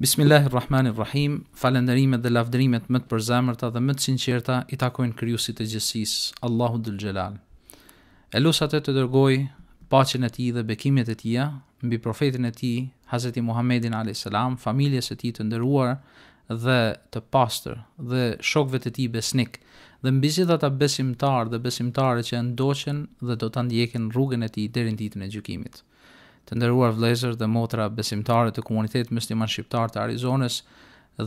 Bismillahirrahmanirrahim. Falënderimet dhe lavdrimet më të përzemërta dhe më të sinqerta i takojnë krijuesit e gjithësisë, Allahu Dhul Jalal. Elusat e të dërgoj paqen e tij dhe bekimet e tija mbi profetin e tij, Hazreti Muhammedin alayhis salam, familjes së tij të nderuar dhe të pastër dhe shokëve të tij besnik dhe mbi gjithë ata besimtarë dhe besimtare që ndoqen dhe do ta ndjekin rrugën e tij deri në ditën e gjykimit të nderuar vëllezër dhe motra besimtarë të komunitetit mësliman shqiptar të Arizonës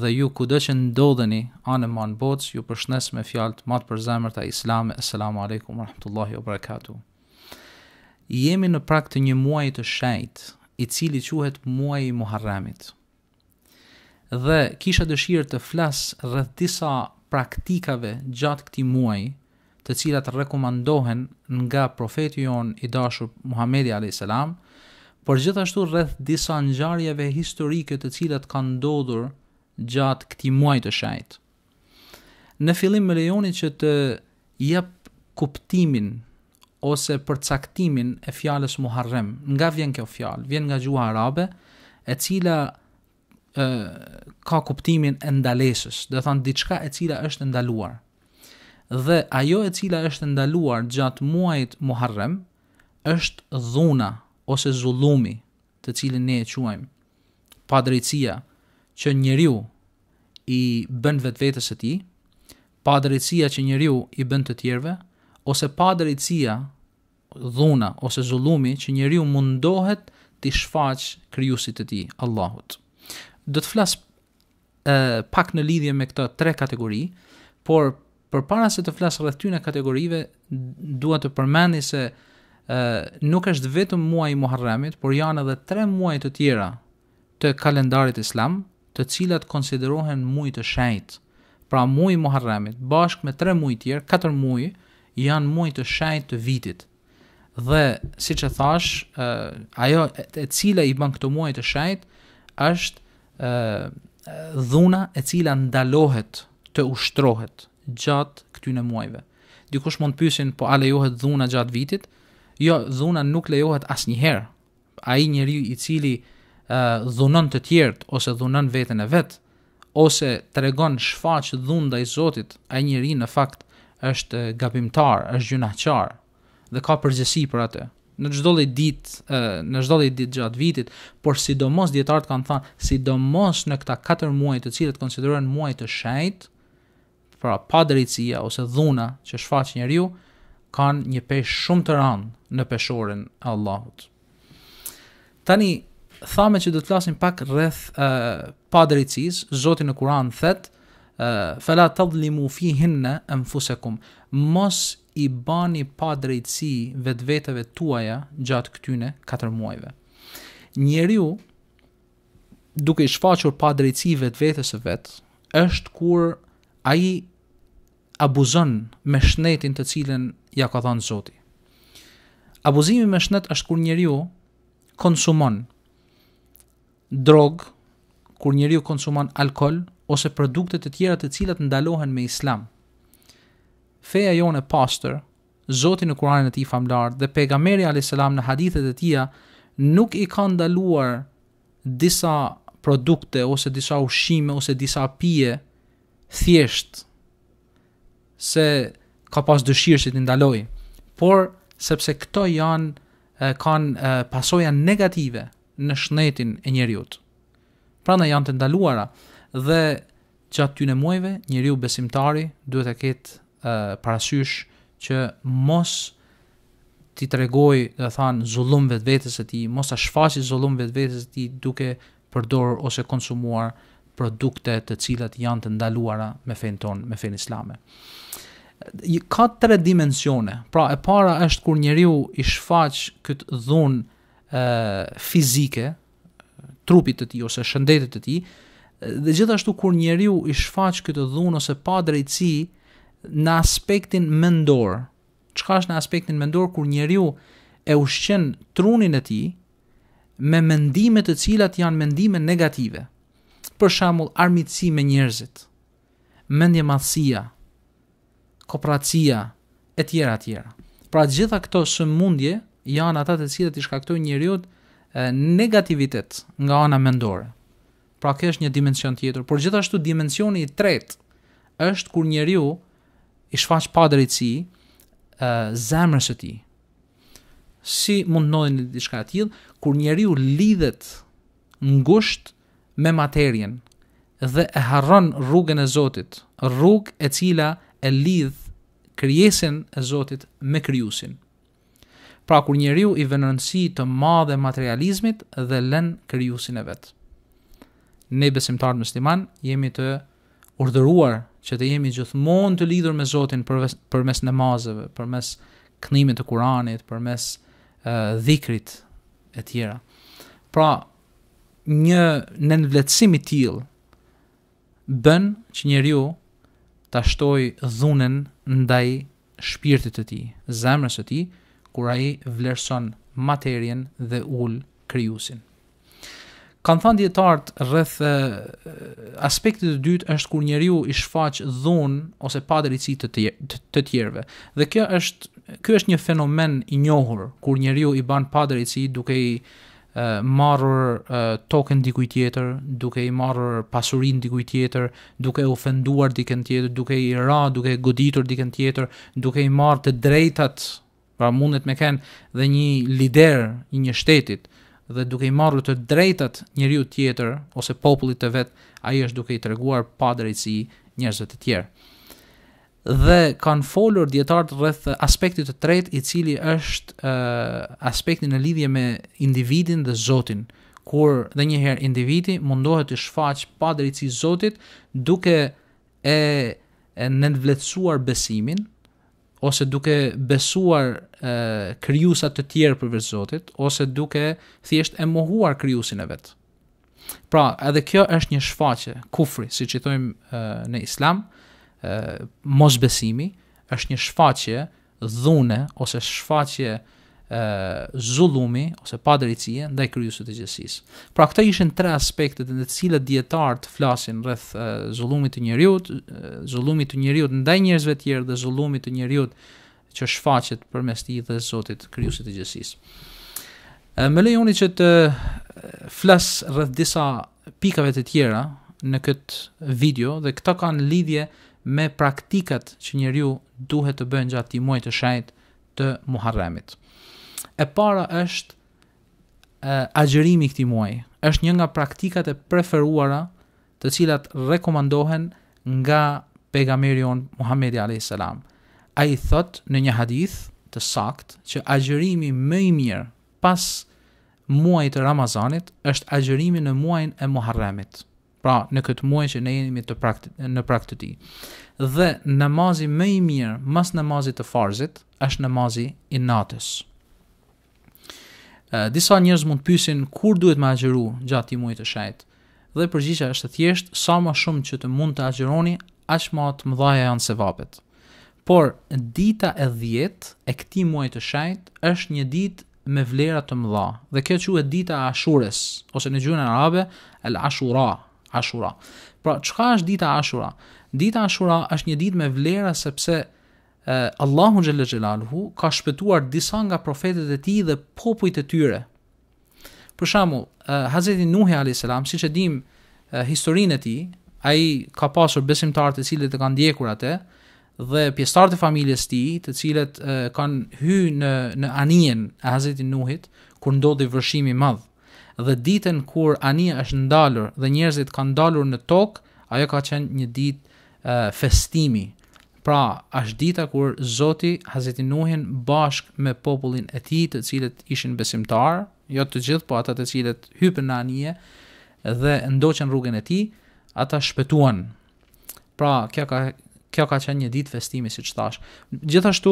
dhe ju kudo që ndodheni anë man botës ju përshëndes me fjalë të për zemër të Islam. Asalamu alaykum wa rahmatullahi wa barakatuh. Jemi në prag të një muaji të shenjtë, i cili quhet muaji i Muharramit. Dhe kisha dëshirë të flas rreth disa praktikave gjatë këtij muaji, të cilat rekomandohen nga profeti jon i dashur Muhamedi alayhis salam, por gjithashtu rreth disa ngjarjeve historike të cilat kanë ndodhur gjatë këtij muaji të shajt. Në fillim më lejoni që të jap kuptimin ose përcaktimin e fjalës Muharrem. Nga vjen kjo fjalë? Vjen nga gjuha arabe, e cila ë ka kuptimin e ndalesës, do thënë diçka e cila është ndaluar. Dhe ajo e cila është ndaluar gjatë muajit Muharrem është dhuna, ose zullumi, të cilin ne e quajmë, pa drejtësia që njeriu i bën vetë vetës e ti, pa drejtësia që njeriu i bën të tjerve, ose pa drejtësia dhuna ose zullumi që njeriu mundohet të shfaq kryusit të ti, Allahut. Do të flasë pak në lidhje me këta tre kategori, por për para se të flasë rrëth në kategorive, duhet të përmeni se nuk është vetëm muaj i Muharremit, por janë edhe tre muaj të tjera të kalendarit islam, të cilat konsiderohen muaj të shenjt. Pra muaj i Muharremit, bashkë me tre muaj tjerë, katër muaj, janë muaj të shenjt të vitit. Dhe, si që thash, ajo e cila i ban këto muaj të shenjt, është dhuna e cila ndalohet të ushtrohet gjatë këtyne muajve. Dikush mund të pyesin po a lejohet dhuna gjatë vitit? jo dhuna nuk lejohet asnjëherë. Ai njeriu i cili uh, dhunon të tjerët ose dhunon veten e vet ose tregon që dhun i Zotit, ai njeriu në fakt është gabimtar, është gjunaçar dhe ka përgjegjësi për atë. Në çdo lloj ditë, në çdo lloj ditë gjatë vitit, por sidomos dietarët kanë thënë, sidomos në këta katër muaj të cilët konsiderën muaj të shenjtë, pra pa ose dhuna që shfaq njeriu, kanë një pesh shumë të ranë në peshorin e Allahut. Tani, thame që do të lasin pak rreth uh, pa drejtësis, zotin në kuran thet, uh, felat të fihinna anfusakum. fi mos i bani pa drejtësi vetë vetëve tuaja gjatë këtyne 4 muajve. Njeriu, duke i shfaqur pa drejtësi vetë vetës e vetë, është kur aji abuzon me shnetin të cilën ja ka thënë Zoti. Abuzimi me shnet është kur njeriu konsumon drog, kur njeriu konsumon alkol ose produkte të tjera të cilat ndalohen me Islam. Feja jone pastor, Zoti në Kur'anin e Tij famlar dhe pejgamberi alayhis salam në hadithet e tija nuk i kanë ndaluar disa produkte ose disa ushqime ose disa pije thjesht se ka pas dëshirë që t'i ndaloj, por sepse këto janë, kanë pasoja negative në shnetin e njeriut. Pra në janë të ndaluara, dhe gjatë ty në muajve, njeriu besimtari duhet e ketë parasysh që mos ti të do dhe thanë, zullum vetvetes vetës e ti, mos të shfasi zullum vetvetes vetës e ti duke përdorë ose konsumuar produkte të cilat janë të ndaluara me fenë tonë, me fenë islame ka tre dimensione. Pra e para është kur njeriu i shfaq këtë dhunë ë fizike trupit të tij ose shëndetit të tij, dhe gjithashtu kur njeriu i shfaq këtë dhunë ose pa drejtësi në aspektin mendor. Çka është në aspektin mendor kur njeriu e ushqen trunin e tij me mendime të cilat janë mendime negative. Për shembull, armiqësi me njerëzit, mendje madhësia, kooperacia e tjera e tjera. Pra të gjitha këto sëmundje janë ata të cilët i shkaktojnë njeriu negativitet nga ana mendore. Pra kjo është një dimension tjetër, por gjithashtu dimensioni i tretë është kur njeriu i shfaq pa drejtësi zemrës së tij. Si mund ndodhin diçka të tillë kur njeriu lidhet ngusht me materien dhe e harron rrugën e Zotit, rrugë e cila e lidh krijesën e Zotit me krijusin. Pra kur njeriu i vënë rëndësi të madhe materializmit dhe lën krijusin e vet. Ne besimtarët musliman jemi të urdhëruar që të jemi gjithmonë të lidhur me Zotin përmes përmes namazeve, përmes kënimit të Kuranit, përmes uh, dhikrit e tjera. Pra, një nënvletësim i tillë bën që njeriu ta shtoj dhunën ndaj shpirtit të ti, zemrës të ti, kur ai i vlerëson materjen dhe ullë kryusin. Kanë thënë djetartë rrëth aspektit të dytë është kur njeriu i shfaqë dhunë ose padrici të, të tjerve. Dhe kjo është, ky është një fenomen i njohur, kur njeriu i banë padrici duke i marrur token dikujt tjetër, duke i marrur pasurinë dikujt tjetër, duke ofenduar dikën tjetër, duke i ra, duke i goditur dikën tjetër, duke i marrë të drejtat, pra mundet me kanë dhe një lider i një shtetit dhe duke i marrë të drejtat njeriu tjetër ose popullit të vet, ai është duke i treguar pa drejtësi njerëzve të tjerë dhe kanë folur dietar rreth aspektit të tretë i cili është aspektin uh, aspekti në lidhje me individin dhe Zotin kur dhe njëherë individi mundohet të shfaq pa drejtësi Zotit duke e, e besimin ose duke besuar e, kryusat të tjerë për vërë Zotit ose duke thjesht e mohuar kryusin e vetë. Pra, edhe kjo është një shfaqe, kufri, si që tojmë në Islam, mosbesimi është një shfaqje dhune ose shfaqje e, zulumi ose padrejtësie ndaj kryesut të gjithësisë. Pra këto ishin tre aspektet në të cilët dietarët flasin rreth zullumit të njerëzit, zullumit të njerëzit ndaj njerëzve të tjerë dhe zullumit të njerëzit që shfaqet përmes tij dhe Zotit krijuesit të gjithësisë. Më lejoni që të flas rreth disa pikave të tjera në këtë video dhe këta kanë lidhje me praktikat që njeriu duhet të bëjë gjatë muajit të shenjtë të Muharremit. E para është e, agjerimi i këtij muaji. Është një nga praktikat e preferuara të cilat rekomandohen nga pejgamberi on Muhamedi alayhis salam. Ai thot në një hadith të sakt që agjerimi më i mirë pas muajit të Ramazanit është agjerimi në muajin e Muharremit pra në këtë muaj që ne jemi të prakt në prakt të tij. Dhe namazi më i mirë pas namazit të farzit është namazi i natës. disa njerëz mund të pyesin kur duhet më agjëru gjatë të muajit të shejt. Dhe përgjigja është thjesht sa më shumë që të mund të agjëroni aq më të mëdha janë sevapet. Por dita e 10 e këtij muaji të shenjt është një ditë me vlera të mëdha dhe kjo quhet dita e Ashures ose në gjuhën arabe Al-Ashura, Ashura. Pra, çka është dita Ashura? Dita Ashura është një ditë me vlera sepse Allahu xhalla xhelaluhu ka shpëtuar disa nga profetët e tij dhe popujt e tyre. Për shembull, Hazreti Nuh alayhis salam, siç e dim historinë e tij, ai ka pasur besimtar të cilët e kanë ndjekur atë dhe pjesëtar të familjes tij, të cilët kanë hyrë në në anijen e Hazreti Nuhit kur ndodhi vërshimi i madh dhe ditën kur Ania është ndalur dhe njerëzit kanë dalur në tokë, ajo ka qenë një ditë festimi. Pra, është dita kur Zoti Hazeti Nuhin bashkë me popullin e tij, të cilët ishin besimtarë, jo të gjithë, por ata të cilët hypën në Anije dhe ndoqën rrugën e tij, ata shpëtuan. Pra, kjo ka kjo ka qenë një ditë festimi siç thash. Gjithashtu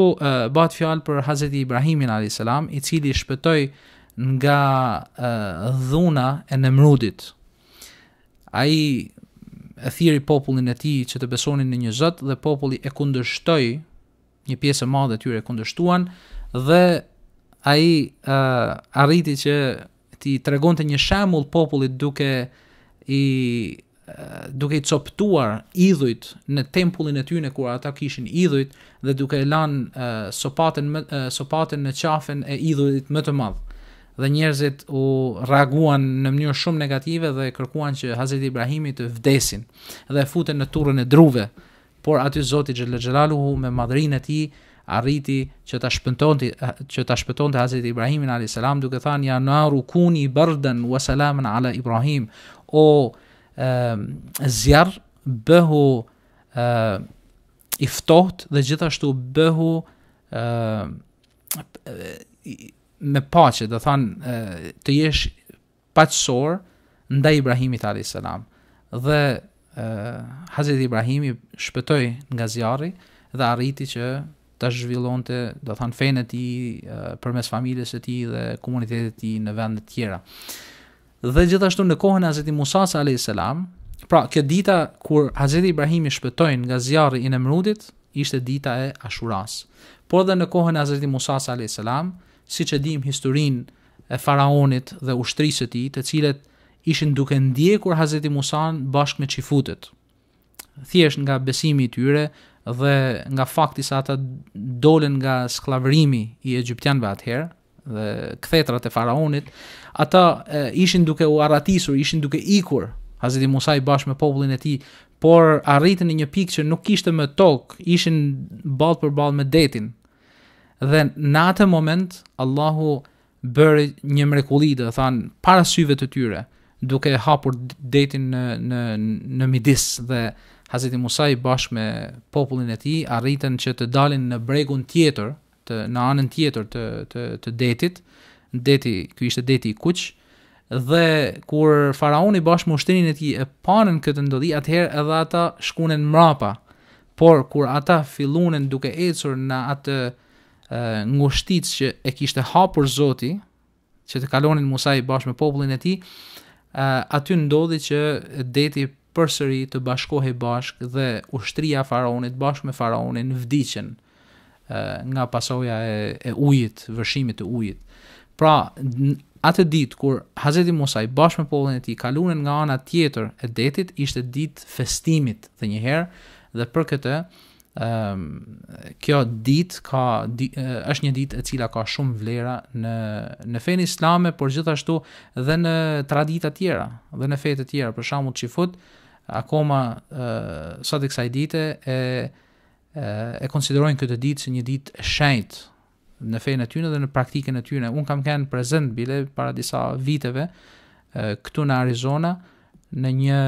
bëhet fjalë për Hazeti Ibrahimin alayhis salam, i cili shpëtoi nga uh, dhuna e nëmrudit. A i e thiri popullin e ti që të besonin në një zët dhe populli e kundërshtoi, një pjesë e madhe tyre e kundërshtuan dhe a i uh, arriti që ti të regon të një shemull popullit duke i duke i coptuar idhujt në tempullin e tyre kur ata kishin idhujt dhe duke lanë uh, sopatën uh, sopatën në qafën e idhujt më të madh dhe njerëzit u reaguan në mënyrë shumë negative dhe kërkuan që Hazreti Ibrahimi të vdesin dhe futen në turrën e druve. Por aty Zoti Xhelel Xhelaluhu me madrinë e tij arriti që ta shpëtonte që ta shpëtonte Hazreti Ibrahimin alayhis salam duke thënë ya naru kuni bardan wa salaman ala ibrahim o zjar bëhu e, iftoht dhe gjithashtu bëhu me paqe, do thonë të jesh paqësor ndaj Ibrahimit a.s. Dhe e, Hazret Ibrahimi shpëtoj nga zjarri dhe arriti që të zhvillon të, do thonë, fejnë ti për mes familjes e ti dhe komunitetet ti në vendet tjera. Dhe gjithashtu në kohën e Hazret Musas a.s. Pra, këtë dita kur Hazret Ibrahimi shpëtoj nga zjarri i në mrudit, ishte dita e Ashuras. Por dhe në kohën e Hazret Musas a.s. Pra, si që dim historin e faraonit dhe ushtrisë ti, të cilet ishin duke ndjekur Hazreti Musan bashkë me qifutet. Thjesht nga besimi tyre dhe nga fakti sa ata dolen nga sklavërimi i egjiptianëve atëherë dhe kthetrat e faraonit, ata e, ishin duke u arratisur, ishin duke ikur Hazreti Musa i bashkë me popullin e tij, por arritën në një pikë që nuk kishte më tokë, ishin ball për ball me detin dhe në atë moment Allahu bëri një mrekulli dhe thonë para syve të tyre duke hapur detin në në në midis dhe Hazreti Musa i bashkë me popullin e tij arritën që të dalin në bregun tjetër të në anën tjetër të të të detit deti ky ishte deti i Kuq dhe kur faraoni bashkë me ushtrinë e tij e panën këtë ndodhi atëherë edhe ata shkunën mbrapa por kur ata filluan duke ecur në atë ngushtit që e kishte hapur Zoti që të kalonin Musa i bashkë me popullin e tij, aty ndodhi që deti përsëri të bashkohej bashkë dhe ushtria e faraonit bashkë me faraonin vdiqën nga pasoja e, e ujit, vëshimit të ujit. Pra, atë ditë kur Hazreti Musa i bashkë me popullin e tij kalonin nga ana tjetër e detit, ishte ditë festimit dhe njëherë dhe për këtë um, kjo dit ka, di, uh, është një dit e cila ka shumë vlera në, në fenë islame, por gjithashtu dhe në tradita tjera, dhe në fetë tjera, për shamu të qifut, akoma uh, sot e kësaj dite e, e konsiderojnë këtë ditë si një ditë e shenjtë në fenë e tyne dhe në praktikën e tyne. Unë kam kënë prezent bile para disa viteve këtu në Arizona në një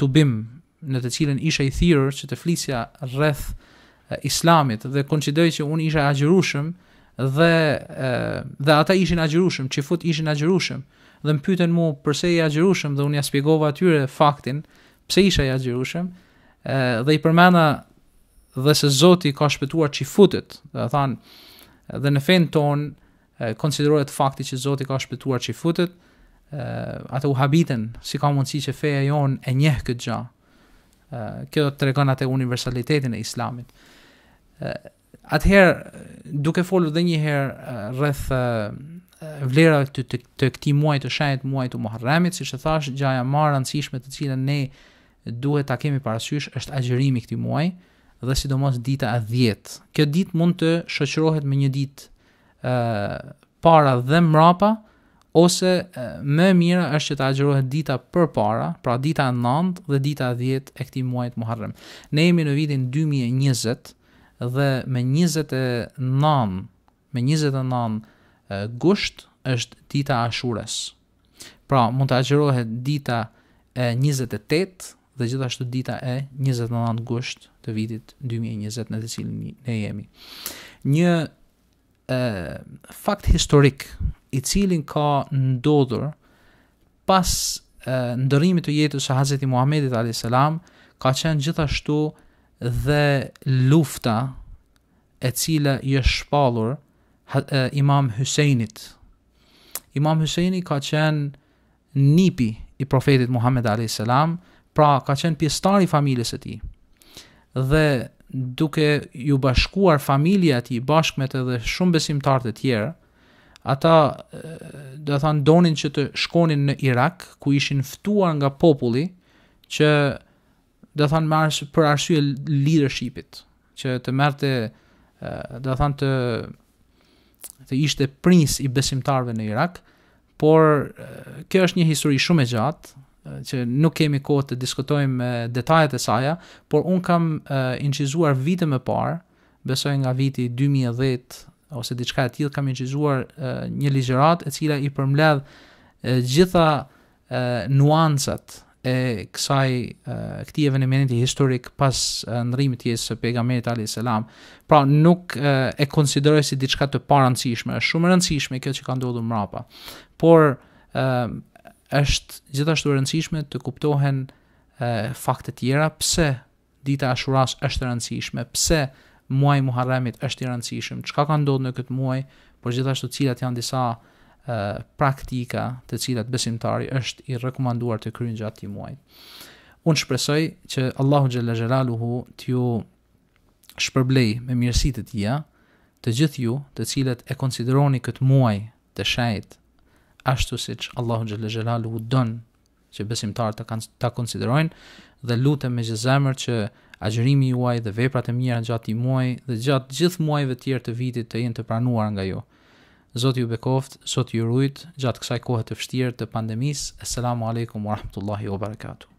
tubim në të cilën isha i thirrur që të flisja rreth islamit dhe konsideroj që unë isha agjërushëm dhe dhe ata ishin agjërushëm, çifut ishin agjërushëm dhe më pyetën mua pse i agjërushëm dhe unë ja shpjegova atyre faktin pse isha i agjërushëm dhe i përmenda dhe se Zoti ka shpëtuar çifutët, do të dhe në fen ton konsiderohet fakti që Zoti ka shpëtuar çifutët, ata u habiten si ka mundësi që feja jon e njeh këtë gjë kjo do të tregon atë universalitetin e islamit. Uh, Atëherë, duke folur dhe njëherë uh, rreth uh, vlera të, të, të këti muaj të shajt muaj të Muharremit, si që thash, gjaja marë rëndësishme të cilën ne duhet ta kemi parasysh është agjerimi këti muaj, dhe sidomos dita e 10. Kjo dit mund të shoqërohet me një dit uh, para dhe mrapa, ose më e mira është që të agjerohet dita për para, pra dita 9 dhe dita 10 e këti muajt Muharrem. Ne jemi në vitin 2020 dhe me 29, me 29 gusht është dita ashures. Pra mund të agjerohet dita e 28 dhe gjithashtu dita e 29 gusht të vitit 2020 në të cilin ne jemi. Një e, fakt historik i cilin ka ndodhur pas ndërimit të jetës së Hazrat Muhamedit alayhis salam ka qenë gjithashtu dhe lufta e cila i është shpallur Imam Husseinit. Imam Husseini ka qenë nipi i profetit Muhammed alayhis salam, pra ka qenë pjesëtar i familjes së tij. Dhe duke ju bashkuar familja e tij bashkë me të dhe shumë besimtar të tjerë, ata do të thonë donin që të shkonin në Irak ku ishin ftuar nga populli që do të thonë marrësh për arsye leadershipit që të merrte do të thonë të të ishte prins i besimtarve në Irak por kjo është një histori shumë e gjatë që nuk kemi kohë të diskutojmë detajet e saj por un kam uh, incizuar vitin e parë besoj nga viti 2010 ose diçka e tillë kam injizuar një ligjërat e cila i përmbledh gjitha e, nuancat e kësaj këtij evenimenti historik pas ndrimit të Jezusit pejgamberit alayhis salam. Pra nuk e, e konsideroj si diçka të parancishme, është shumë e rëndësishme kjo që ka ndodhur më parë. Por e, është gjithashtu e rëndësishme të kuptohen fakte të tjera pse dita e Ashuras është e rëndësishme, pse muaj Muharremit është i rëndësishëm, çka ka ndodhur në këtë muaj, por gjithashtu cilat janë disa uh, praktika të cilat besimtari është i rekomanduar të kryejnë gjatë këtij muaji. Unë shpresoj që Allahu xhalla xhelaluhu t'ju shpërblej me mirësitë të tija të gjithë ju, të cilët e konsideroni këtë muaj të shajt, ashtu siç Allahu xhalla xhelaluhu don që besimtar të ta konsiderojnë dhe lutem me zemër që agjërimi juaj dhe veprat e mira gjatë i muaj dhe gjatë gjithë muajve të tjerë të vitit të jenë të pranuar nga ju. Zoti ju bekoft, Zoti ju ruaj gjatë kësaj kohe të vështirë të pandemisë. Asalamu alaykum wa rahmatullahi wa barakatuh.